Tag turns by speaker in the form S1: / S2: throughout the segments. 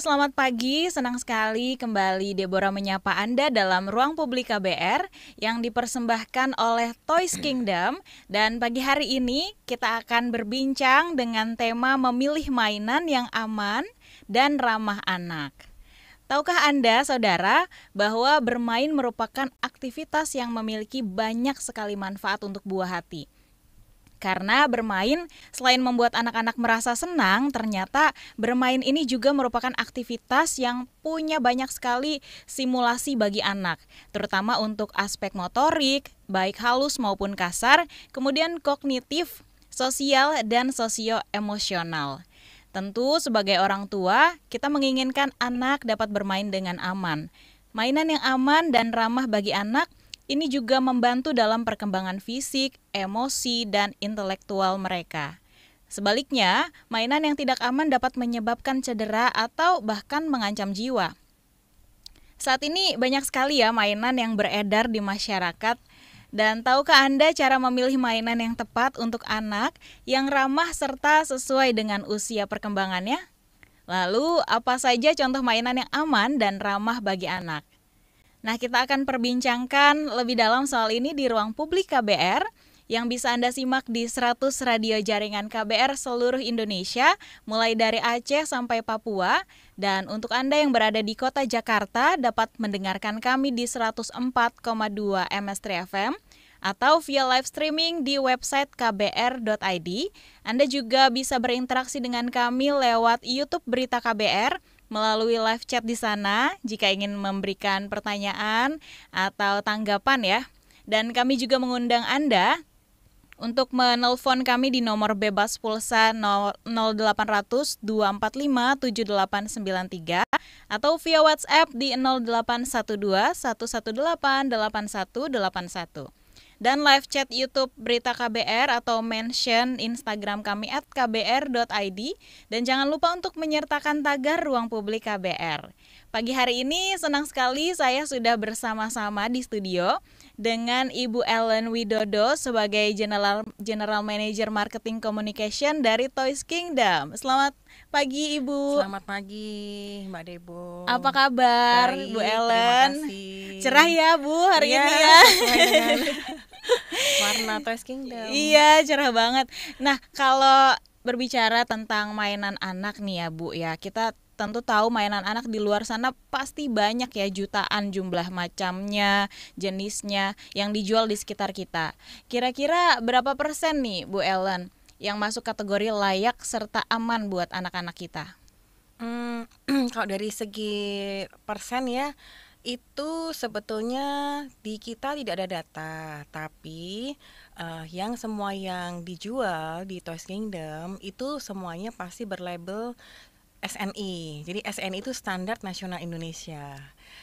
S1: selamat pagi. Senang sekali kembali Deborah menyapa Anda dalam ruang publik KBR yang dipersembahkan oleh Toys Kingdom. Dan pagi hari ini kita akan berbincang dengan tema memilih mainan yang aman dan ramah anak. Tahukah Anda, saudara, bahwa bermain merupakan aktivitas yang memiliki banyak sekali manfaat untuk buah hati? Karena bermain selain membuat anak-anak merasa senang, ternyata bermain ini juga merupakan aktivitas yang punya banyak sekali simulasi bagi anak, terutama untuk aspek motorik, baik halus maupun kasar, kemudian kognitif, sosial dan sosio emosional. Tentu sebagai orang tua, kita menginginkan anak dapat bermain dengan aman. Mainan yang aman dan ramah bagi anak ini juga membantu dalam perkembangan fisik, emosi, dan intelektual mereka. Sebaliknya, mainan yang tidak aman dapat menyebabkan cedera atau bahkan mengancam jiwa. Saat ini banyak sekali ya mainan yang beredar di masyarakat dan tahukah Anda cara memilih mainan yang tepat untuk anak, yang ramah serta sesuai dengan usia perkembangannya? Lalu, apa saja contoh mainan yang aman dan ramah bagi anak? Nah, kita akan perbincangkan lebih dalam soal ini di ruang publik KBR yang bisa Anda simak di 100 radio jaringan KBR seluruh Indonesia, mulai dari Aceh sampai Papua. Dan untuk Anda yang berada di kota Jakarta dapat mendengarkan kami di 104,2 MS3 FM atau via live streaming di website kbr.id. Anda juga bisa berinteraksi dengan kami lewat YouTube Berita KBR melalui live chat di sana jika ingin memberikan pertanyaan atau tanggapan ya. Dan kami juga mengundang Anda untuk menelpon kami di nomor bebas pulsa 0800 245 7893 atau via WhatsApp di 0812 118 8181 dan live chat YouTube Berita KBR atau mention Instagram kami at kbr.id dan jangan lupa untuk menyertakan tagar ruang publik KBR. Pagi hari ini senang sekali saya sudah bersama-sama di studio dengan Ibu Ellen Widodo sebagai General General Manager Marketing Communication dari Toys Kingdom. Selamat pagi Ibu. Selamat pagi
S2: Mbak Debo.
S1: Apa kabar Baik, Bu Ellen? Cerah ya Bu hari ya, ini ya.
S2: warna Toys Kingdom iya
S1: cerah banget nah kalau berbicara tentang mainan anak nih ya bu ya kita tentu tahu mainan anak di luar sana pasti banyak ya jutaan jumlah macamnya, jenisnya yang dijual di sekitar kita. Kira-kira berapa persen nih Bu Ellen yang masuk kategori layak serta aman buat anak-anak kita?
S2: Hmm, kalau dari segi persen ya itu sebetulnya di kita tidak ada data, tapi uh, yang semua yang dijual di Toys Kingdom itu semuanya pasti berlabel SNI. Jadi SNI itu standar nasional Indonesia.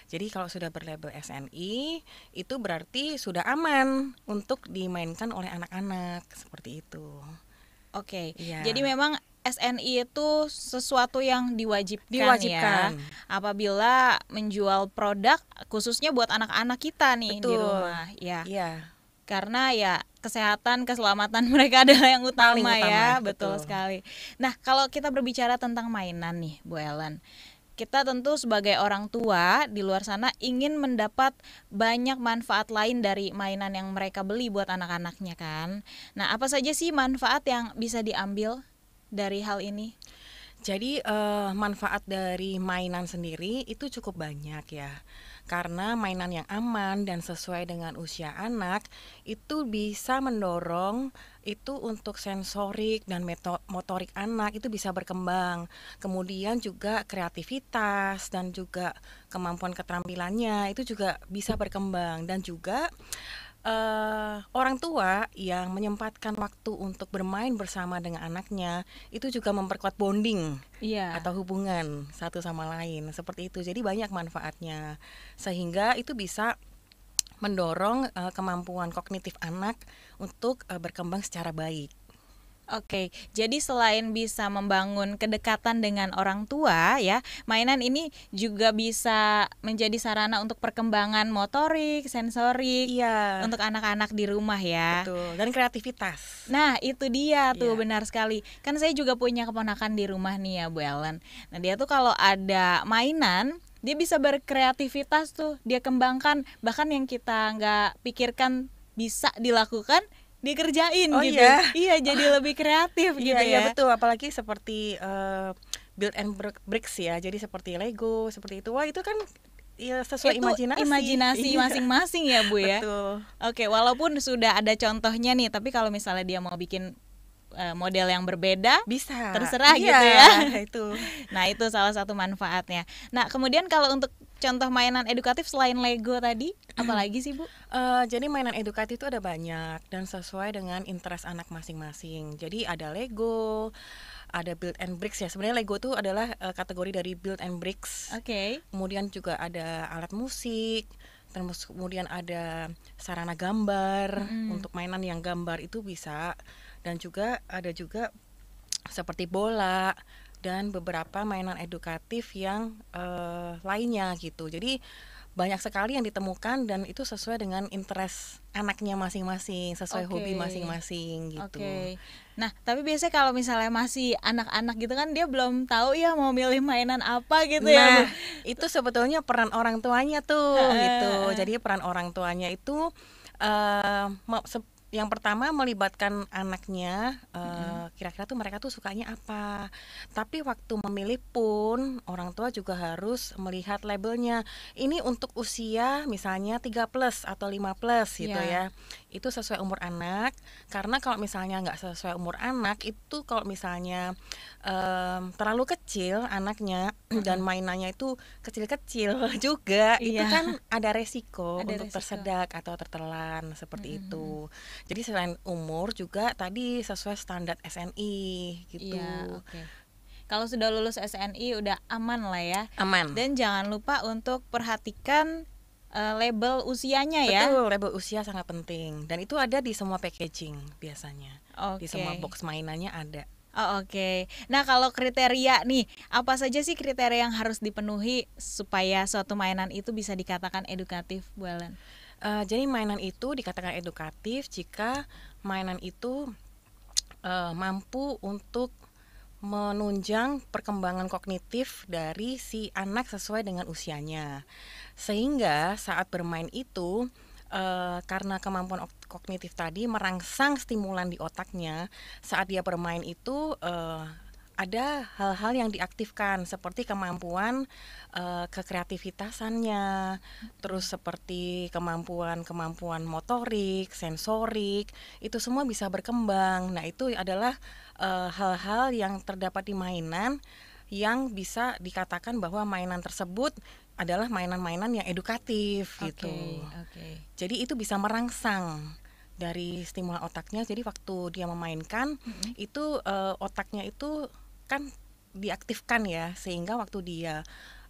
S2: Jadi kalau sudah berlabel SNI itu berarti sudah aman untuk dimainkan oleh anak-anak seperti itu.
S1: Oke. Okay. Iya. Yeah. Jadi memang SNI itu sesuatu yang diwajibkan, ya. diwajibkan. ya apabila menjual produk khususnya buat anak-anak kita nih Betul. di rumah ya. ya karena ya kesehatan keselamatan mereka adalah yang utama, ya. utama ya betul. betul sekali nah kalau kita berbicara tentang mainan nih Bu Ellen kita tentu sebagai orang tua di luar sana ingin mendapat banyak manfaat lain dari mainan yang mereka beli buat anak-anaknya kan. Nah, apa saja sih manfaat yang bisa diambil dari hal ini? Jadi uh, manfaat
S2: dari mainan sendiri itu cukup banyak ya. Karena mainan yang aman dan sesuai dengan usia anak itu bisa mendorong itu untuk sensorik dan motorik anak itu bisa berkembang. Kemudian juga kreativitas dan juga kemampuan keterampilannya itu juga bisa berkembang dan juga uh, orang tua yang menyempatkan waktu untuk bermain bersama dengan anaknya itu juga memperkuat bonding yeah. atau hubungan satu sama lain seperti itu jadi banyak manfaatnya sehingga itu bisa
S1: mendorong uh, kemampuan kognitif anak untuk uh, berkembang secara baik Oke, jadi selain bisa membangun kedekatan dengan orang tua ya, mainan ini juga bisa menjadi sarana untuk perkembangan motorik, sensorik iya. untuk anak-anak di rumah ya. Betul. Dan kreativitas. Nah, itu dia tuh iya. benar sekali. Kan saya juga punya keponakan di rumah nih ya, Bu Ellen. Nah, dia tuh kalau ada mainan dia bisa berkreativitas tuh, dia kembangkan bahkan yang kita nggak pikirkan bisa dilakukan dikerjain oh, gitu. Iya. iya, jadi
S2: lebih kreatif iya, gitu iya, ya. Iya, betul. Apalagi seperti uh, build and bricks ya. Jadi seperti Lego, seperti itu. Wah, itu kan ya sesuai itu imajinasi imajinasi iya. masing-masing iya. ya bu ya Betul.
S1: oke walaupun sudah ada contohnya nih tapi kalau misalnya dia mau bikin uh, model yang berbeda bisa terserah iya, gitu ya itu nah itu salah satu manfaatnya nah kemudian kalau untuk contoh mainan edukatif selain Lego tadi, apalagi sih Bu? Uh, jadi mainan edukatif itu ada banyak dan sesuai dengan interest anak masing-masing.
S2: Jadi ada Lego, ada build and bricks ya. Sebenarnya Lego itu adalah uh, kategori dari build and bricks. Oke. Okay. Kemudian juga ada alat musik, terus kemudian ada sarana gambar. hmm. Untuk mainan yang gambar itu bisa dan juga ada juga seperti bola, dan beberapa mainan edukatif yang uh, lainnya gitu. Jadi banyak sekali yang ditemukan dan itu
S1: sesuai dengan interest anaknya masing-masing, sesuai okay. hobi masing-masing gitu. Okay. Nah, tapi biasanya kalau misalnya masih anak-anak gitu kan dia belum tahu ya mau milih mainan apa gitu ya. nah, ya. itu sebetulnya peran orang tuanya tuh gitu. Jadi
S2: peran orang tuanya itu uh, yang pertama melibatkan anaknya eh, kira-kira mm kira uh, tuh mereka tuh sukanya apa tapi waktu memilih pun orang tua juga harus melihat labelnya ini untuk usia misalnya 3 plus atau 5 plus gitu yeah. ya itu sesuai umur anak karena kalau misalnya nggak sesuai umur anak itu kalau misalnya um, terlalu kecil anaknya dan mainannya itu kecil-kecil juga iya. itu kan ada resiko ada untuk resiko. tersedak atau tertelan seperti hmm. itu jadi selain umur juga tadi sesuai
S1: standar SNI gitu iya, okay. Kalau sudah lulus SNI udah aman lah ya. Aman. Dan jangan lupa untuk perhatikan uh, label usianya Betul, ya. Betul, label usia sangat penting dan itu ada di semua packaging biasanya. Okay. Di semua box
S2: mainannya ada.
S1: Oh, Oke. Okay. Nah, kalau kriteria nih, apa saja sih kriteria yang harus dipenuhi supaya suatu mainan itu bisa dikatakan edukatif, Bu Ellen? Uh, jadi mainan itu dikatakan edukatif jika mainan itu
S2: uh, mampu untuk menunjang perkembangan kognitif dari si anak sesuai dengan usianya. Sehingga saat bermain itu uh, karena kemampuan kognitif tadi merangsang stimulan di otaknya saat dia bermain itu uh, ada hal-hal yang diaktifkan seperti kemampuan uh, kekreativitasannya, terus seperti kemampuan-kemampuan motorik, sensorik, itu semua bisa berkembang. Nah, itu adalah eh, hal-hal uh, hal -hal yang terdapat di mainan yang bisa dikatakan bahwa mainan tersebut adalah mainan-mainan yang edukatif okay, gitu. Okay. Jadi itu bisa merangsang dari stimulan otaknya. Jadi waktu dia memainkan mm-hmm. itu uh, otaknya itu kan diaktifkan ya sehingga waktu dia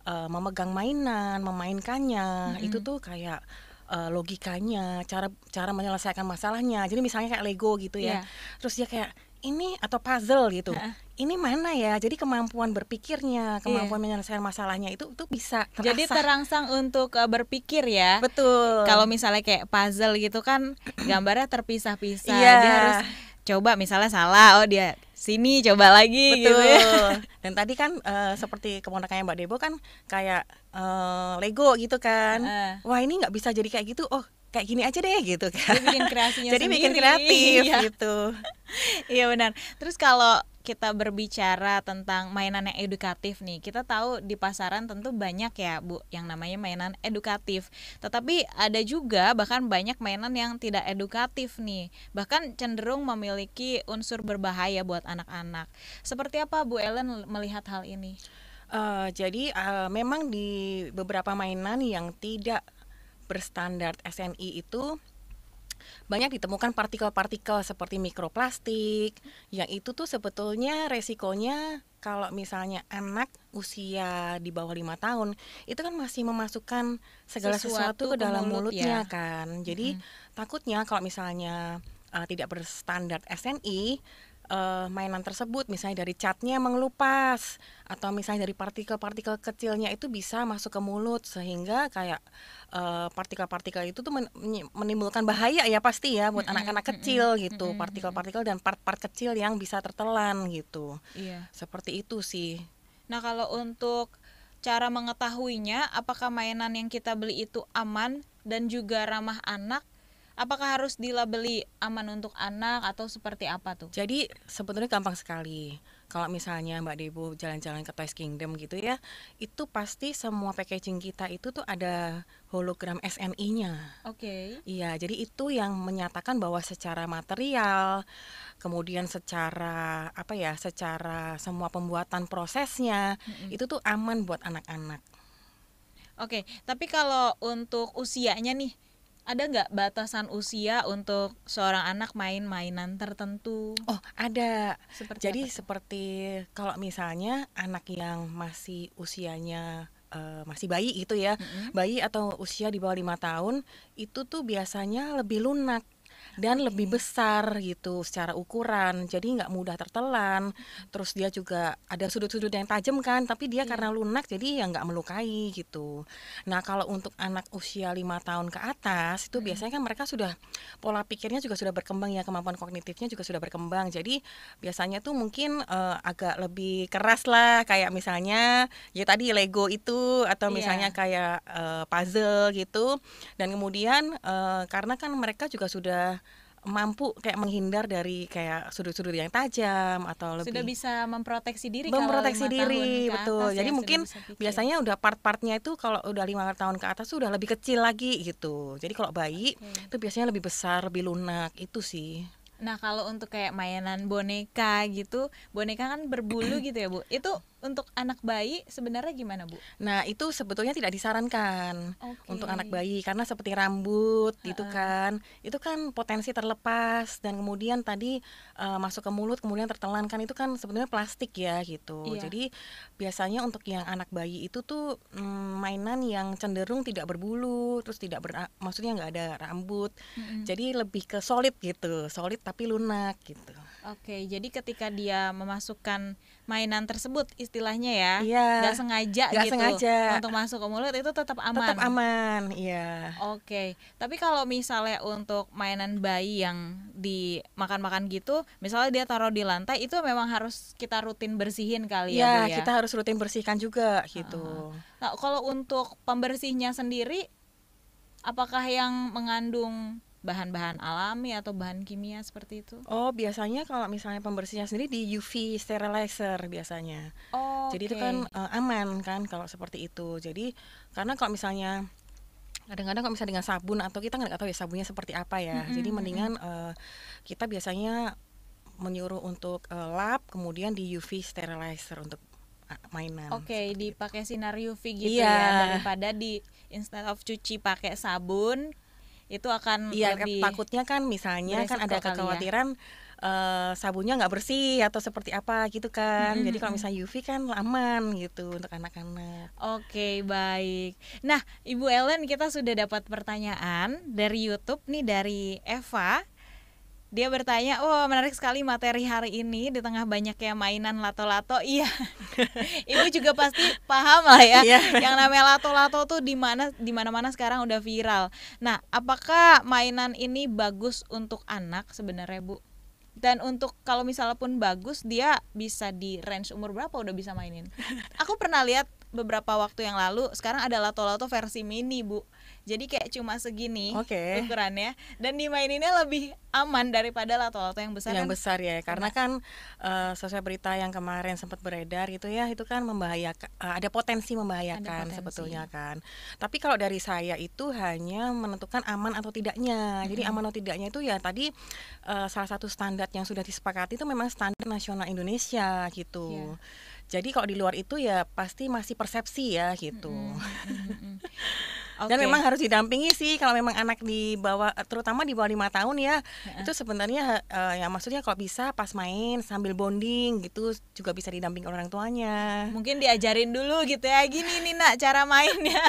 S2: uh, memegang mainan, memainkannya mm-hmm. itu tuh kayak uh, logikanya, cara cara menyelesaikan masalahnya. Jadi misalnya kayak Lego gitu ya. Yeah. Terus dia kayak ini atau puzzle gitu. Ini mana ya? Jadi kemampuan berpikirnya, kemampuan yeah. menyelesaikan masalahnya itu itu bisa terasa. Jadi terangsang
S1: untuk eh, berpikir ya. Betul. Kalau misalnya kayak puzzle gitu kan gambarnya terpisah-pisah. Yeah. Dia harus coba misalnya salah, oh dia sini coba lagi Betul. gitu ya.
S2: Dan tadi kan uh, seperti keponakannya Mbak Debo kan kayak uh, Lego gitu kan. Uh. Wah, ini nggak bisa jadi kayak gitu. Oh,
S1: kayak gini aja deh gitu kan. Jadi bikin kreasinya Jadi sendiri. bikin kreatif iya. gitu. Iya benar. Terus kalau kita berbicara tentang mainan yang edukatif nih, kita tahu di pasaran tentu banyak ya Bu yang namanya mainan edukatif. Tetapi ada juga bahkan banyak mainan yang tidak edukatif nih, bahkan cenderung memiliki unsur berbahaya buat anak-anak. Seperti apa Bu Ellen melihat hal ini? Uh, jadi uh, memang di beberapa mainan yang tidak berstandar
S2: SNI itu banyak ditemukan partikel-partikel seperti mikroplastik yang itu tuh sebetulnya resikonya kalau misalnya anak usia di bawah lima tahun itu kan masih memasukkan segala sesuatu, sesuatu ke dalam mulut mulutnya ya. kan jadi hmm. takutnya kalau misalnya uh, tidak berstandar SNI uh, mainan tersebut misalnya dari catnya mengelupas atau misalnya dari partikel-partikel kecilnya itu bisa masuk ke mulut sehingga kayak partikel eh, partikel-partikel itu tuh menimbulkan bahaya ya pasti ya buat anak-anak kecil gitu partikel-partikel dan part-part kecil yang bisa tertelan gitu iya. seperti itu sih
S1: nah kalau untuk cara mengetahuinya apakah mainan yang kita beli itu aman dan juga ramah anak apakah harus dilabeli aman untuk anak atau seperti apa tuh? Jadi
S2: sebetulnya gampang sekali. Kalau misalnya Mbak Debu jalan-jalan ke Toys Kingdom gitu ya, itu pasti semua packaging kita itu tuh ada hologram SNI-nya. Oke. Okay. Iya, jadi itu yang menyatakan bahwa secara material, kemudian secara apa ya, secara semua pembuatan prosesnya mm -hmm. itu tuh aman buat anak-anak.
S1: Oke, okay, tapi kalau untuk usianya nih, ada nggak batasan usia untuk seorang anak main mainan tertentu? Oh,
S2: ada. Seperti Jadi apa? seperti kalau misalnya anak yang masih usianya uh, masih bayi gitu ya, mm -hmm. bayi atau usia di bawah lima tahun itu tuh biasanya lebih lunak dan lebih besar gitu secara ukuran jadi nggak mudah tertelan hmm. terus dia juga ada sudut-sudut yang tajam kan tapi dia iya. karena lunak jadi ya nggak melukai gitu nah kalau untuk anak usia lima tahun ke atas itu hmm. biasanya kan mereka sudah pola pikirnya juga sudah berkembang ya kemampuan kognitifnya juga sudah berkembang jadi biasanya tuh mungkin uh, agak lebih keras lah kayak misalnya ya tadi Lego itu atau iya. misalnya yeah. kayak uh, puzzle gitu dan kemudian uh, karena kan mereka juga sudah sudah mampu kayak menghindar dari kayak sudut-sudut yang tajam atau lebih sudah bisa
S1: memproteksi diri memproteksi kalau diri tahun betul jadi ya mungkin
S2: biasanya udah part-partnya itu kalau udah lima tahun ke atas sudah lebih kecil lagi gitu jadi kalau bayi okay. itu biasanya lebih besar lebih lunak itu sih
S1: nah kalau untuk kayak mainan boneka gitu boneka kan berbulu gitu ya bu itu untuk anak bayi sebenarnya gimana bu?
S2: Nah itu sebetulnya tidak disarankan okay. untuk anak bayi karena seperti rambut itu kan, itu kan potensi terlepas dan kemudian tadi uh, masuk ke mulut kemudian tertelan kan itu kan sebetulnya plastik ya gitu. Iya. Jadi biasanya untuk yang anak bayi itu tuh mm, mainan yang cenderung tidak berbulu, terus tidak ber, maksudnya nggak ada rambut, mm-hmm. jadi lebih ke solid gitu, solid tapi lunak gitu.
S1: Oke, jadi ketika dia memasukkan mainan tersebut istilahnya ya iya, nggak sengaja gak gitu sengaja. untuk masuk ke mulut itu tetap aman tetap aman iya oke okay. tapi kalau misalnya untuk mainan bayi yang dimakan-makan gitu misalnya dia taruh di lantai itu memang harus kita rutin bersihin kali ya, ya, ya? kita
S2: harus rutin bersihkan juga gitu uh -huh.
S1: nah kalau untuk pembersihnya sendiri apakah yang mengandung bahan-bahan alami atau bahan kimia seperti itu? Oh, biasanya kalau misalnya
S2: pembersihnya sendiri di UV sterilizer biasanya. Oh, Jadi itu kan uh, aman kan kalau seperti itu. Jadi karena kalau misalnya kadang-kadang kalau misalnya dengan sabun atau kita nggak tahu ya sabunnya seperti apa ya. Mm -hmm. Jadi mendingan uh, kita biasanya menyuruh untuk uh, eh, lap kemudian di UV sterilizer untuk mainan. Oke,
S1: okay, dipakai sinar UV gitu yeah. ya daripada di instead of cuci pakai sabun itu akan iya, kan lebih takutnya
S2: kan misalnya kan ada ya. kekhawatiran ya? uh, eh, sabunnya nggak bersih atau seperti apa gitu kan. Mm -hmm. Jadi hmm, kalau hmm. misalnya UV kan aman gitu untuk anak-anak.
S1: Oke, okay, baik. Nah, Ibu Ellen kita sudah dapat pertanyaan dari YouTube nih dari Eva dia bertanya, "Oh, menarik sekali materi hari ini di tengah banyaknya mainan lato-lato." Iya. Ibu juga pasti paham lah ya. Iya. Yang namanya lato-lato tuh di mana di mana-mana sekarang udah viral. Nah, apakah mainan ini bagus untuk anak sebenarnya, Bu? dan untuk kalau misalnya pun bagus dia bisa di range umur berapa udah bisa mainin aku pernah lihat beberapa waktu yang lalu sekarang ada lato-lato versi mini bu jadi kayak cuma segini okay. ukurannya dan dimaininnya lebih aman daripada lato-lato yang besar yang kan? besar ya karena iya. kan
S2: uh, sosial berita yang kemarin sempat beredar gitu ya itu kan membahayakan uh, ada potensi membahayakan ada potensi. sebetulnya kan tapi kalau dari saya itu hanya menentukan aman atau tidaknya hmm. jadi aman atau tidaknya itu ya tadi uh, salah satu standar yang sudah disepakati itu memang standar nasional Indonesia gitu yeah. jadi kalau di luar itu ya pasti masih persepsi ya gitu -hmm. Dan memang harus didampingi sih kalau memang anak di bawah terutama di bawah lima tahun ya. uh Itu sebenarnya uh, ya maksudnya kalau bisa pas main
S1: sambil bonding gitu juga bisa didampingi orang tuanya. Mungkin diajarin dulu gitu ya. Gini nih Nak cara mainnya.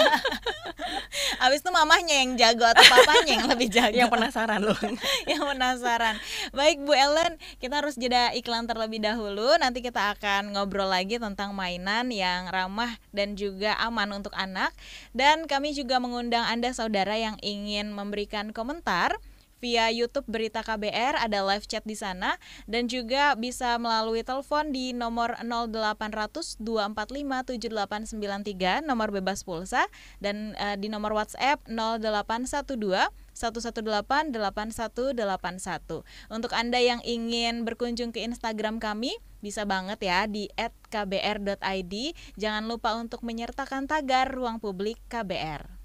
S1: Habis itu mamahnya yang jago atau papanya yang lebih jago. yang penasaran loh. yang penasaran. Baik Bu Ellen, kita harus jeda iklan terlebih dahulu. Nanti kita akan ngobrol lagi tentang mainan yang ramah dan juga aman untuk anak dan kami juga mengundang Anda saudara yang ingin memberikan komentar via YouTube Berita KBR ada live chat di sana dan juga bisa melalui telepon di nomor 0800 245 7893 nomor bebas pulsa dan e, di nomor WhatsApp 0812 118 8181. Untuk Anda yang ingin berkunjung ke Instagram kami, bisa banget ya di @kbr.id. Jangan lupa untuk menyertakan tagar ruang publik KBR.